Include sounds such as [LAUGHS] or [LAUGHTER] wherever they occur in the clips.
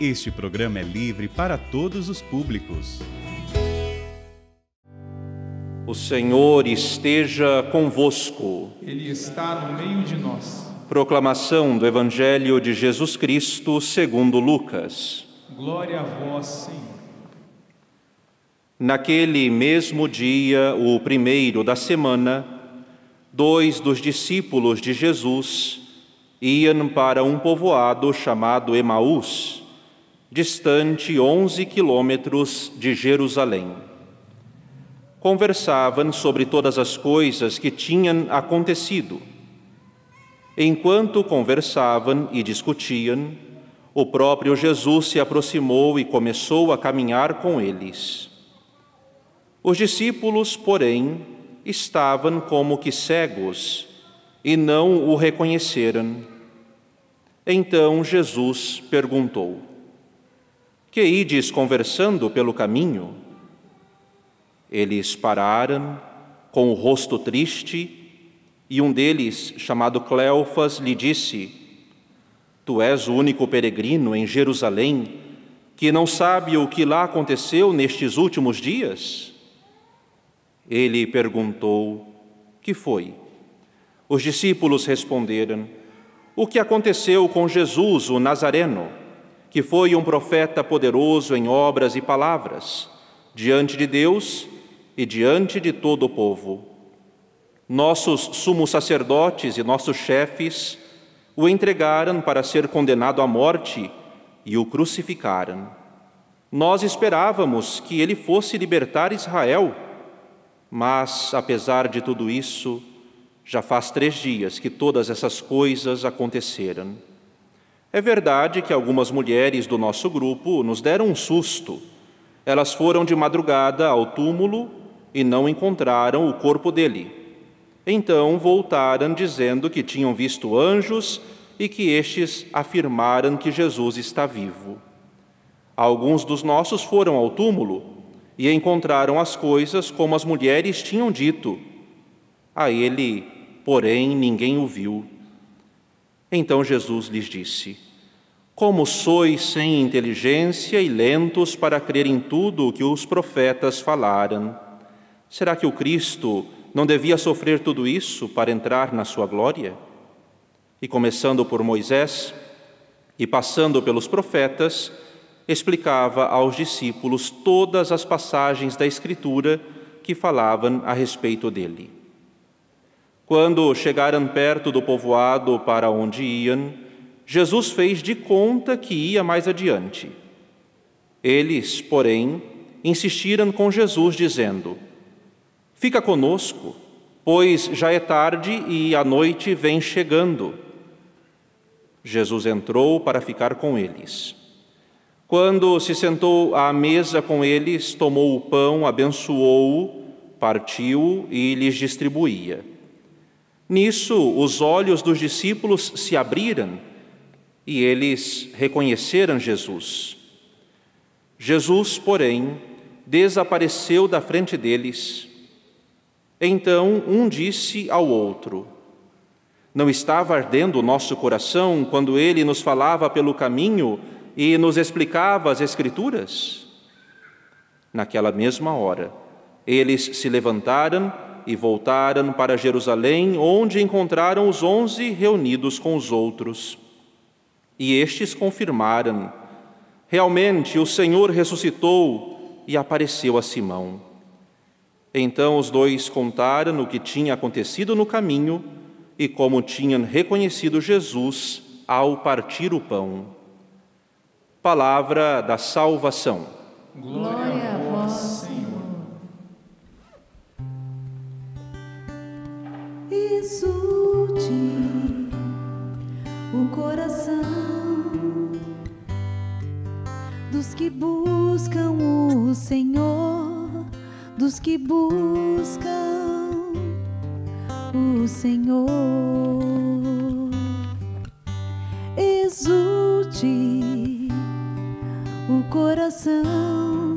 Este programa é livre para todos os públicos. O Senhor esteja convosco. Ele está no meio de nós. Proclamação do Evangelho de Jesus Cristo, segundo Lucas. Glória a vós, Senhor. Naquele mesmo dia, o primeiro da semana, dois dos discípulos de Jesus iam para um povoado chamado Emaús, distante 11 quilômetros de Jerusalém. Conversavam sobre todas as coisas que tinham acontecido. Enquanto conversavam e discutiam, o próprio Jesus se aproximou e começou a caminhar com eles. Os discípulos, porém, estavam como que cegos e não o reconheceram. Então Jesus perguntou: Que ides conversando pelo caminho? Eles pararam, com o rosto triste, e um deles, chamado Cleofas, lhe disse: Tu és o único peregrino em Jerusalém que não sabe o que lá aconteceu nestes últimos dias? Ele perguntou: Que foi? Os discípulos responderam: o que aconteceu com Jesus, o Nazareno, que foi um profeta poderoso em obras e palavras, diante de Deus e diante de todo o povo. Nossos sumos sacerdotes e nossos chefes o entregaram para ser condenado à morte e o crucificaram. Nós esperávamos que ele fosse libertar Israel, mas, apesar de tudo isso, já faz três dias que todas essas coisas aconteceram. É verdade que algumas mulheres do nosso grupo nos deram um susto. Elas foram de madrugada ao túmulo e não encontraram o corpo dele. Então voltaram dizendo que tinham visto anjos e que estes afirmaram que Jesus está vivo. Alguns dos nossos foram ao túmulo e encontraram as coisas como as mulheres tinham dito a ele, porém, ninguém o viu. Então Jesus lhes disse: Como sois sem inteligência e lentos para crer em tudo o que os profetas falaram? Será que o Cristo não devia sofrer tudo isso para entrar na sua glória? E começando por Moisés e passando pelos profetas, explicava aos discípulos todas as passagens da Escritura que falavam a respeito dele. Quando chegaram perto do povoado para onde iam, Jesus fez de conta que ia mais adiante. Eles, porém, insistiram com Jesus, dizendo: Fica conosco, pois já é tarde e a noite vem chegando. Jesus entrou para ficar com eles. Quando se sentou à mesa com eles, tomou o pão, abençoou-o, partiu e lhes distribuía. Nisso, os olhos dos discípulos se abriram e eles reconheceram Jesus. Jesus, porém, desapareceu da frente deles. Então um disse ao outro: Não estava ardendo o nosso coração quando ele nos falava pelo caminho e nos explicava as Escrituras? Naquela mesma hora, eles se levantaram e voltaram para Jerusalém, onde encontraram os onze reunidos com os outros. E estes confirmaram: realmente o Senhor ressuscitou e apareceu a Simão. Então os dois contaram o que tinha acontecido no caminho e como tinham reconhecido Jesus ao partir o pão. Palavra da salvação. Glória insulte o coração dos que buscam o Senhor, dos que buscam o Senhor. Exulte o coração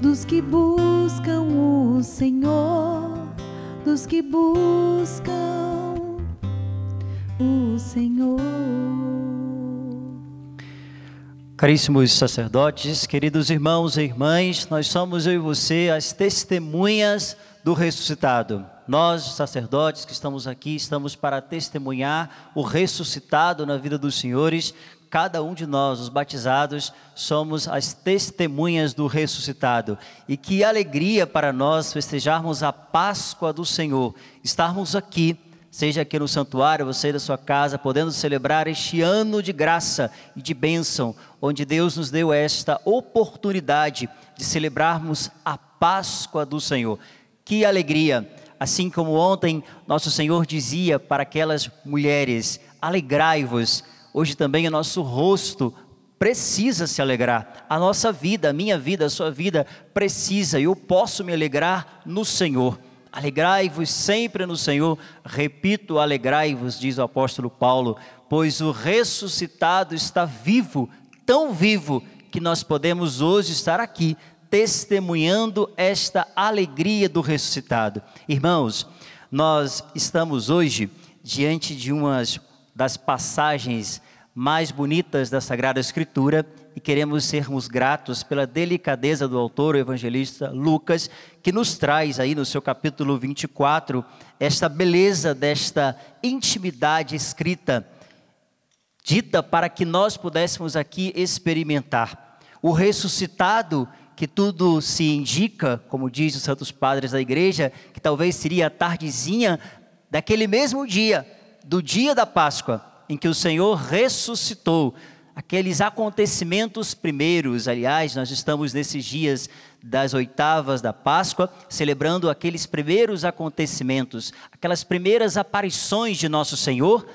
dos que buscam o Senhor dos que buscam o Senhor. Caríssimos sacerdotes, queridos irmãos e irmãs, nós somos eu e você as testemunhas do ressuscitado. Nós, sacerdotes que estamos aqui, estamos para testemunhar o ressuscitado na vida dos senhores, cada um de nós, os batizados, somos as testemunhas do ressuscitado. E que alegria para nós festejarmos a Páscoa do Senhor, estarmos aqui, seja aqui no santuário, você da sua casa, podendo celebrar este ano de graça e de bênção, onde Deus nos deu esta oportunidade de celebrarmos a Páscoa do Senhor. Que alegria! Assim como ontem nosso Senhor dizia para aquelas mulheres: alegrai-vos hoje também o nosso rosto precisa se alegrar. A nossa vida, a minha vida, a sua vida precisa. Eu posso me alegrar no Senhor. Alegrai-vos sempre no Senhor. Repito, alegrai-vos, diz o apóstolo Paulo, pois o ressuscitado está vivo, tão vivo que nós podemos hoje estar aqui testemunhando esta alegria do ressuscitado. Irmãos, nós estamos hoje diante de uma das passagens mais bonitas da Sagrada Escritura e queremos sermos gratos pela delicadeza do autor, o evangelista Lucas, que nos traz aí no seu capítulo 24 esta beleza desta intimidade escrita, dita para que nós pudéssemos aqui experimentar. O ressuscitado, que tudo se indica, como diz os santos padres da igreja, que talvez seria a tardezinha daquele mesmo dia, do dia da Páscoa em que o Senhor ressuscitou, aqueles acontecimentos primeiros, aliás, nós estamos nesses dias das oitavas da Páscoa, celebrando aqueles primeiros acontecimentos, aquelas primeiras aparições de nosso Senhor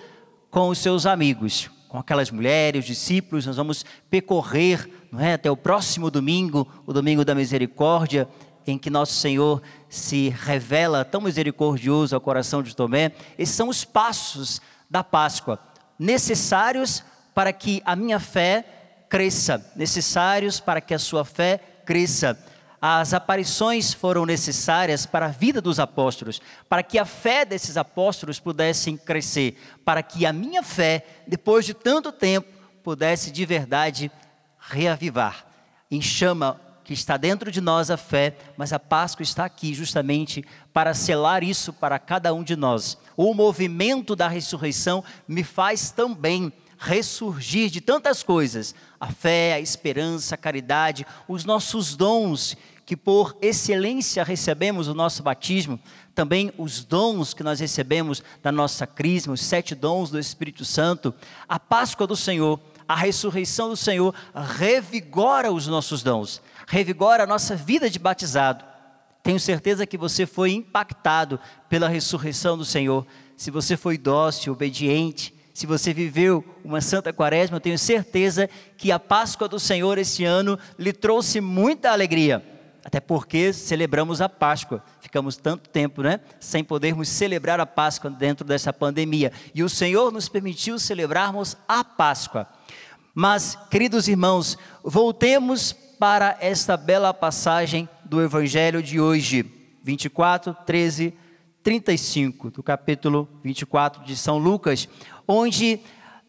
com os seus amigos, com aquelas mulheres, os discípulos, nós vamos percorrer é, até o próximo domingo, o domingo da misericórdia, em que nosso Senhor se revela tão misericordioso ao coração de Tomé. Esses são os passos da Páscoa necessários para que a minha fé cresça, necessários para que a sua fé cresça. As aparições foram necessárias para a vida dos apóstolos, para que a fé desses apóstolos pudesse crescer, para que a minha fé, depois de tanto tempo, pudesse de verdade reavivar, enxama que está dentro de nós a fé, mas a Páscoa está aqui justamente para selar isso para cada um de nós. O movimento da ressurreição me faz também ressurgir de tantas coisas: a fé, a esperança, a caridade, os nossos dons que por excelência recebemos o nosso batismo, também os dons que nós recebemos da nossa crisma, os sete dons do Espírito Santo, a Páscoa do Senhor, a ressurreição do Senhor revigora os nossos dons revigora a nossa vida de batizado. Tenho certeza que você foi impactado pela ressurreição do Senhor. Se você foi dócil, obediente, se você viveu uma santa quaresma, eu tenho certeza que a Páscoa do Senhor esse ano lhe trouxe muita alegria. Até porque celebramos a Páscoa, ficamos tanto tempo, né, sem podermos celebrar a Páscoa dentro dessa pandemia, e o Senhor nos permitiu celebrarmos a Páscoa. Mas, queridos irmãos, voltemos para esta bela passagem do Evangelho de hoje, 24, 13, 35, do capítulo 24 de São Lucas, onde,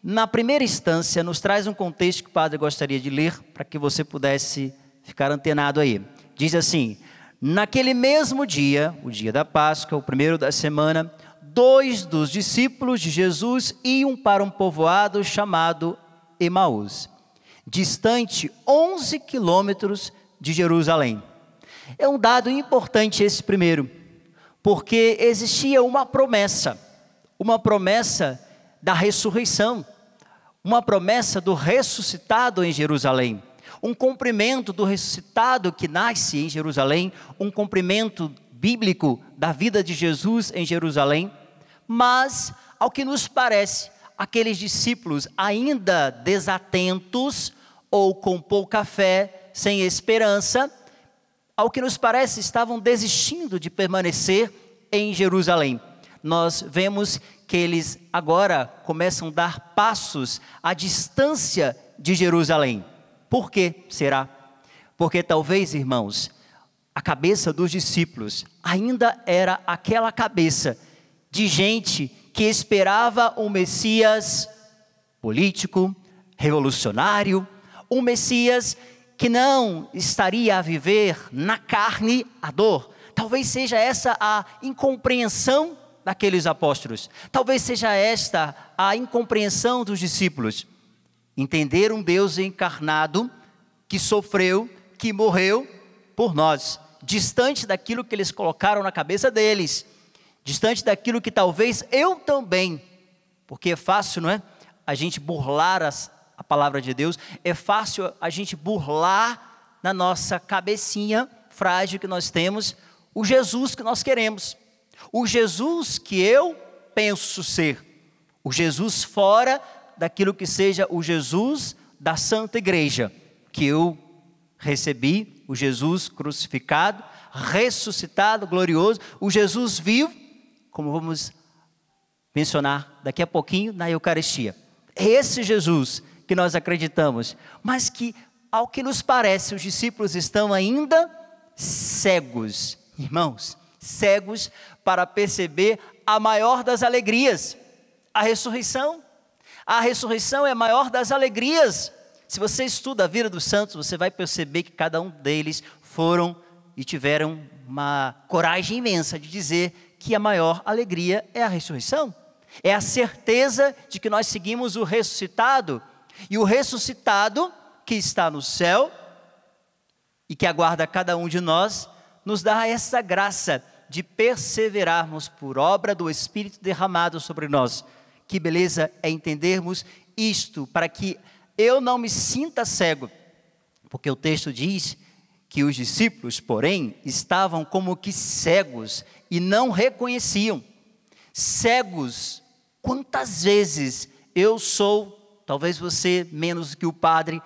na primeira instância, nos traz um contexto que o padre gostaria de ler para que você pudesse ficar antenado aí. Diz assim: Naquele mesmo dia, o dia da Páscoa, o primeiro da semana, dois dos discípulos de Jesus iam para um povoado chamado Emaús distante 11 quilômetros de Jerusalém. É um dado importante esse primeiro, porque existia uma promessa, uma promessa da ressurreição, uma promessa do ressuscitado em Jerusalém, um cumprimento do ressuscitado que nasce em Jerusalém, um cumprimento bíblico da vida de Jesus em Jerusalém, mas, ao que nos parece, aqueles discípulos ainda desatentos ou com pouca fé, sem esperança, ao que nos parece estavam desistindo de permanecer em Jerusalém. Nós vemos que eles agora começam a dar passos à distância de Jerusalém. Por que será? Porque talvez, irmãos, a cabeça dos discípulos ainda era aquela cabeça de gente que esperava um Messias político, revolucionário, um Messias que não estaria a viver na carne a dor. Talvez seja essa a incompreensão daqueles apóstolos. Talvez seja esta a incompreensão dos discípulos. Entender um Deus encarnado que sofreu, que morreu por nós, distante daquilo que eles colocaram na cabeça deles distante daquilo que talvez eu também, porque é fácil, não é? A gente burlar as, a palavra de Deus, é fácil a gente burlar na nossa cabecinha frágil que nós temos o Jesus que nós queremos, o Jesus que eu penso ser, o Jesus fora daquilo que seja o Jesus da Santa Igreja, que eu recebi, o Jesus crucificado, ressuscitado, glorioso, o Jesus vivo como vamos mencionar daqui a pouquinho na Eucaristia. É esse Jesus que nós acreditamos, mas que, ao que nos parece, os discípulos estão ainda cegos, irmãos, cegos para perceber a maior das alegrias, a ressurreição. A ressurreição é a maior das alegrias. Se você estuda a vida dos santos, você vai perceber que cada um deles foram e tiveram uma coragem imensa de dizer que a maior alegria é a ressurreição. É a certeza de que nós seguimos o ressuscitado. E o ressuscitado que está no céu e que aguarda cada um de nós, nos dá essa graça de perseverarmos por obra do Espírito derramado sobre nós. Que beleza é entendermos isto, para que eu não me sinta cego, porque o texto diz que os discípulos, porém, estavam como que cegos e não reconheciam. Cegos, quantas vezes eu sou, talvez você menos que o padre,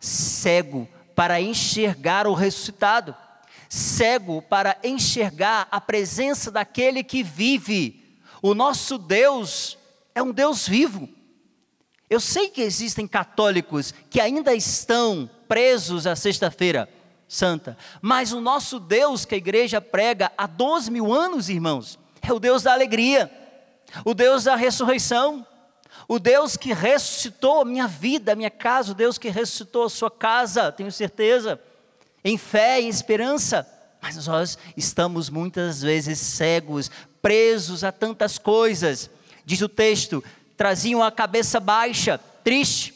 cego para enxergar o ressuscitado, cego para enxergar a presença daquele que vive. O nosso Deus é um Deus vivo. Eu sei que existem católicos que ainda estão presos à sexta-feira santa. Mas o nosso Deus que a igreja prega há 12 mil anos, irmãos, é o Deus da alegria, o Deus da ressurreição, o Deus que ressuscitou a minha vida, a minha casa, o Deus que ressuscitou a sua casa, tenho certeza, em fé e esperança. Mas nós estamos muitas vezes cegos, presos a tantas coisas. Diz o texto: traziam a cabeça baixa, triste,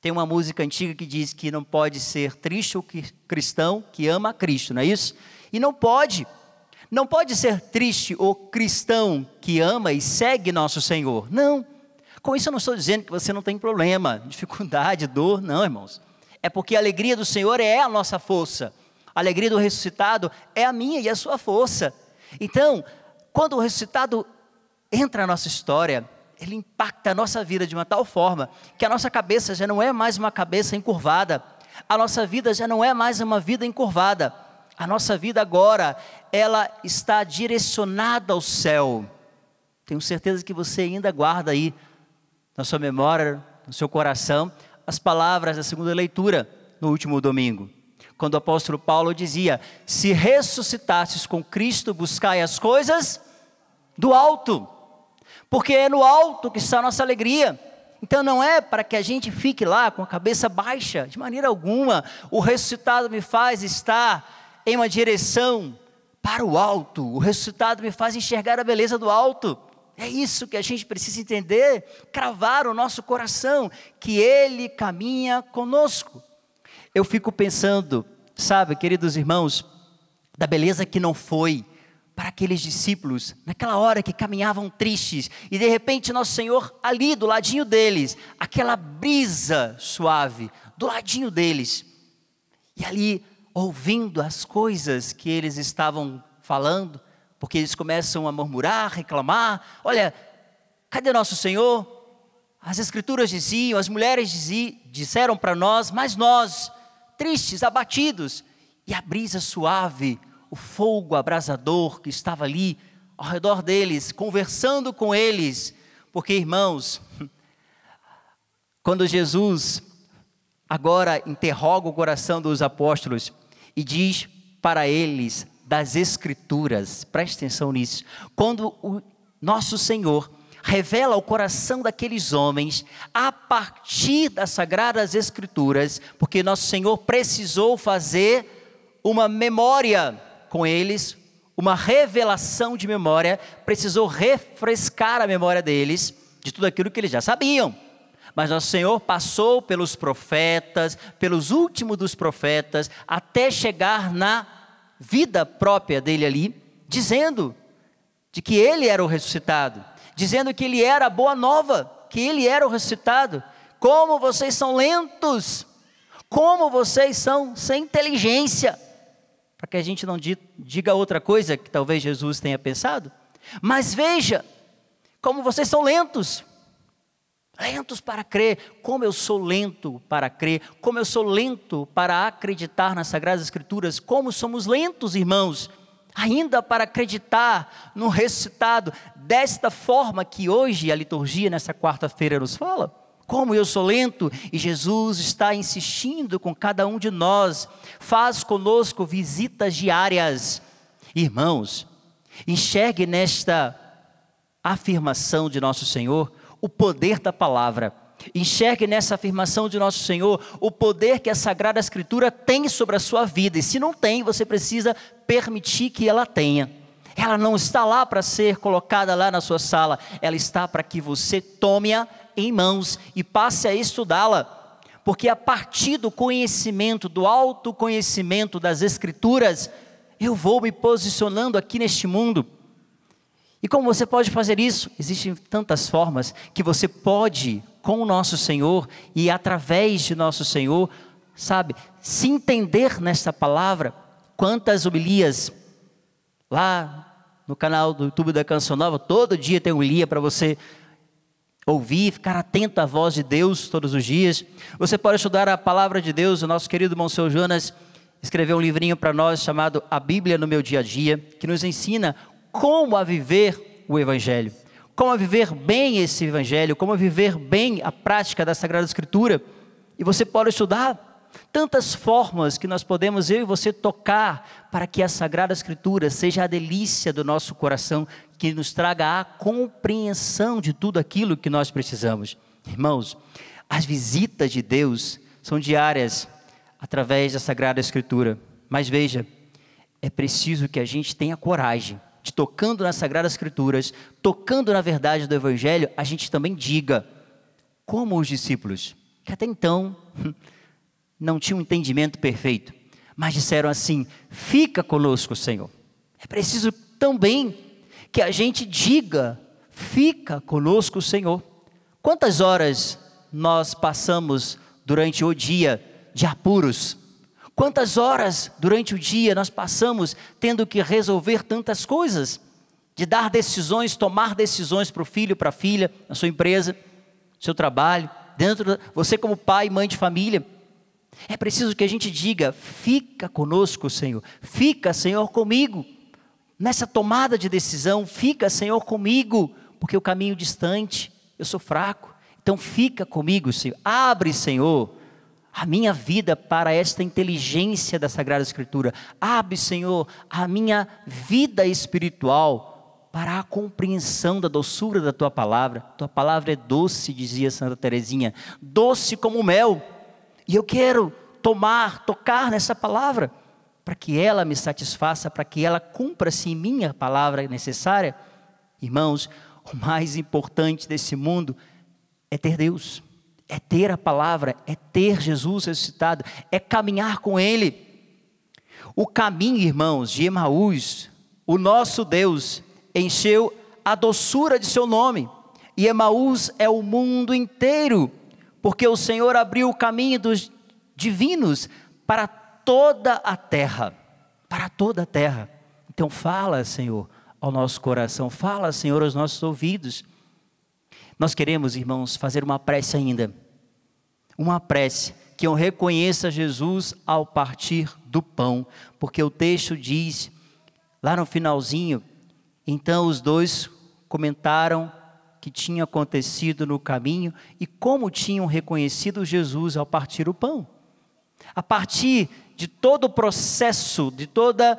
tem uma música antiga que diz que não pode ser triste o cristão que ama a Cristo, não é isso? E não pode. Não pode ser triste o cristão que ama e segue nosso Senhor. Não. Com isso eu não estou dizendo que você não tem problema, [LAUGHS] dificuldade, dor, não, irmãos. É porque a alegria do Senhor é a nossa força. A alegria do ressuscitado é a minha e a sua força. Então, quando o ressuscitado entra na nossa história, ele impacta a nossa vida de uma tal forma que a nossa cabeça já não é mais uma cabeça encurvada, a nossa vida já não é mais uma vida encurvada, a nossa vida agora, ela está direcionada ao céu. Tenho certeza que você ainda guarda aí na sua memória, no seu coração, as palavras da segunda leitura no último domingo, quando o apóstolo Paulo dizia: Se ressuscitasses com Cristo, buscai as coisas do alto porque é no alto que está a nossa alegria. Então não é para que a gente fique lá com a cabeça baixa, de maneira alguma. O ressuscitado me faz estar em uma direção para o alto. O ressuscitado me faz enxergar a beleza do alto. É isso que a gente precisa entender, cravar o nosso coração, que ele caminha conosco. Eu fico pensando, sabe, queridos irmãos, da beleza que não foi, para aqueles discípulos, naquela hora que caminhavam tristes, e de repente Nosso Senhor ali do ladinho deles, aquela brisa suave, do ladinho deles, e ali ouvindo as coisas que eles estavam falando, porque eles começam a murmurar, reclamar: olha, cadê Nosso Senhor? As Escrituras diziam, as mulheres diziam, disseram para nós, mas nós, tristes, abatidos, e a brisa suave o fogo abrasador que estava ali ao redor deles, conversando com eles, porque irmãos, [LAUGHS] quando Jesus agora interroga o coração dos apóstolos e diz para eles das Escrituras, preste atenção nisso, quando o nosso Senhor revela o coração daqueles homens a partir das Sagradas Escrituras, porque nosso Senhor precisou fazer uma memória com eles uma revelação de memória, precisou refrescar a memória deles de tudo aquilo que eles já sabiam. Mas nosso Senhor passou pelos profetas, pelos últimos dos profetas, até chegar na vida própria dele ali, dizendo de que ele era o ressuscitado, dizendo que ele era a boa nova, que ele era o ressuscitado. Como vocês são lentos, como vocês são sem inteligência para que a gente não diga outra coisa que talvez Jesus tenha pensado. Mas veja como vocês são lentos. Lentos para crer, como eu sou lento para crer, como eu sou lento para acreditar nas Sagradas Escrituras, como somos lentos, irmãos, ainda para acreditar no ressuscitado, desta forma que hoje a liturgia, nessa quarta-feira, nos fala. Como eu sou lento? E Jesus está insistindo com cada um de nós, faz conosco visitas diárias. Irmãos, enxergue nesta afirmação de nosso Senhor o poder da palavra. Enxergue nessa afirmação de nosso Senhor o poder que a Sagrada Escritura tem sobre a sua vida. E se não tem, você precisa permitir que ela tenha. Ela não está lá para ser colocada lá na sua sala, ela está para que você tome-a em mãos e passe a estudá-la porque a partir do conhecimento, do autoconhecimento das Escrituras, eu vou me posicionando aqui neste mundo. E como você pode fazer isso? Existem tantas formas que você pode, com o nosso Senhor e através de nosso Senhor, sabe, se entender nesta palavra. Quantas homilias lá no canal do YouTube da Canção Nova, todo dia tem um lia para você ouvir, ficar atento à voz de Deus todos os dias. Você pode estudar a palavra de Deus. O nosso querido Monsenhor Jonas escreveu um livrinho para nós chamado A Bíblia no Meu Dia a Dia, que nos ensina como a viver o Evangelho, como a viver bem esse Evangelho, como a viver bem a prática da Sagrada Escritura. E você pode estudar tantas formas que nós podemos, eu e você, tocar para que a Sagrada Escritura seja a delícia do nosso coração, que nos traga a compreensão de tudo aquilo que nós precisamos. Irmãos, as visitas de Deus são diárias através da Sagrada Escritura. Mas veja, é preciso que a gente tenha coragem de, tocando nas Sagradas Escrituras, tocando na verdade do Evangelho, a gente também diga, como os discípulos, que até então [LAUGHS] não tinham um entendimento perfeito, mas disseram assim: fica conosco, Senhor. É preciso também que a gente diga: fica conosco, Senhor. Quantas horas nós passamos durante o dia de apuros? Quantas horas durante o dia nós passamos tendo que resolver tantas coisas? De dar decisões, tomar decisões para o filho, para a filha, na sua empresa, seu trabalho, dentro, você como pai, mãe de família. É preciso que a gente diga: fica conosco, Senhor. Fica, Senhor, comigo. Nessa tomada de decisão, fica, Senhor, comigo, porque o caminho distante, eu sou fraco. Então fica comigo, Senhor. Abre, Senhor, a minha vida para esta inteligência da Sagrada Escritura. Abre, Senhor, a minha vida espiritual para a compreensão da doçura da tua palavra. Tua palavra é doce, dizia Santa Teresinha, doce como mel. E eu quero tomar, tocar nessa palavra para que ela me satisfaça, para que ela cumpra-se em minha palavra necessária? Irmãos, o mais importante desse mundo é ter Deus, é ter a palavra, é ter Jesus ressuscitado, é caminhar com Ele. O caminho, irmãos, de Emaús, o nosso Deus encheu a doçura de seu nome, e Emaús é o mundo inteiro, porque o Senhor abriu o caminho dos divinos para toda a terra. Para toda a terra. Então, fala, Senhor, ao nosso coração. Fala, Senhor, aos nossos ouvidos. Nós queremos, irmãos, fazer uma prece ainda. Uma prece que eu reconheça Jesus ao partir do pão, porque o texto diz, lá no finalzinho, então os dois comentaram que tinha acontecido no caminho e como tinham reconhecido Jesus ao partir o pão. A partir de todo o processo, de toda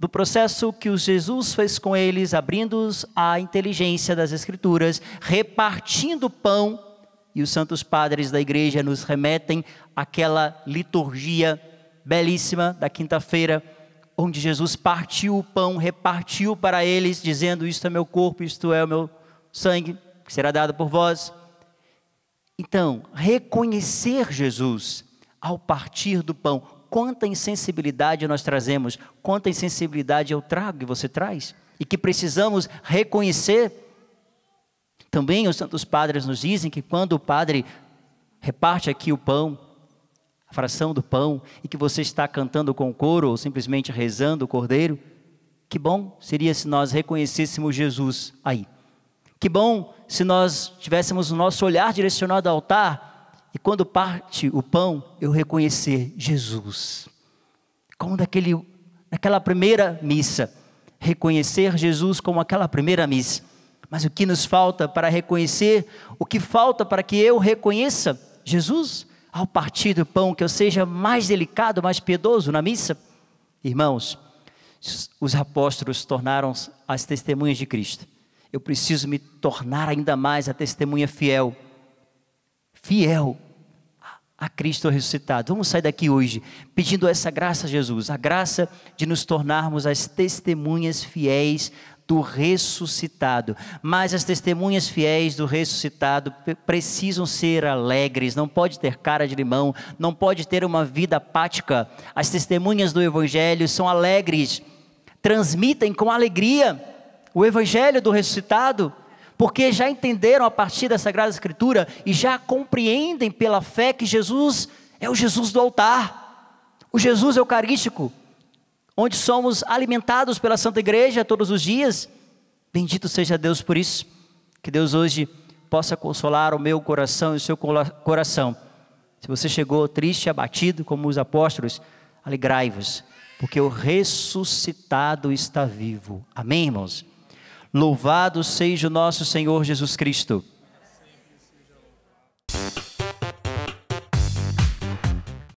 do processo que o Jesus fez com eles, abrindo-os à inteligência das escrituras, repartindo pão, e os santos padres da igreja nos remetem àquela liturgia belíssima da quinta-feira, onde Jesus partiu o pão, repartiu para eles, dizendo: Isto é meu corpo, isto é o meu sangue, que será dado por vós. Então, reconhecer Jesus ao partir do pão. Quanta insensibilidade nós trazemos, quanta insensibilidade eu trago e você traz, e que precisamos reconhecer. Também os santos padres nos dizem que quando o padre reparte aqui o pão, a fração do pão, e que você está cantando com o coro ou simplesmente rezando o cordeiro, que bom seria se nós reconhecêssemos Jesus aí. Que bom se nós tivéssemos o nosso olhar direcionado ao altar e quando parte o pão, eu reconhecer Jesus. Como daquele, naquela primeira missa, reconhecer Jesus como aquela primeira missa. Mas o que nos falta para reconhecer, o que falta para que eu reconheça Jesus ao partir do pão, que eu seja mais delicado, mais piedoso na missa? Irmãos, os apóstolos tornaram as testemunhas de Cristo. Eu preciso me tornar ainda mais a testemunha fiel. Fiel a Cristo ressuscitado. Vamos sair daqui hoje pedindo essa graça a Jesus, a graça de nos tornarmos as testemunhas fiéis do ressuscitado. Mas as testemunhas fiéis do ressuscitado precisam ser alegres, não pode ter cara de limão, não pode ter uma vida apática. As testemunhas do evangelho são alegres, transmitem com alegria o evangelho do ressuscitado porque já entenderam a partir da Sagrada Escritura e já compreendem pela fé que Jesus é o Jesus do altar, o Jesus eucarístico, onde somos alimentados pela Santa Igreja todos os dias. Bendito seja Deus por isso. Que Deus hoje possa consolar o meu coração e o seu coração. Se você chegou triste, abatido, como os apóstolos, alegrai-vos, porque o ressuscitado está vivo. Amém, irmãos? Louvado seja o nosso Senhor Jesus Cristo.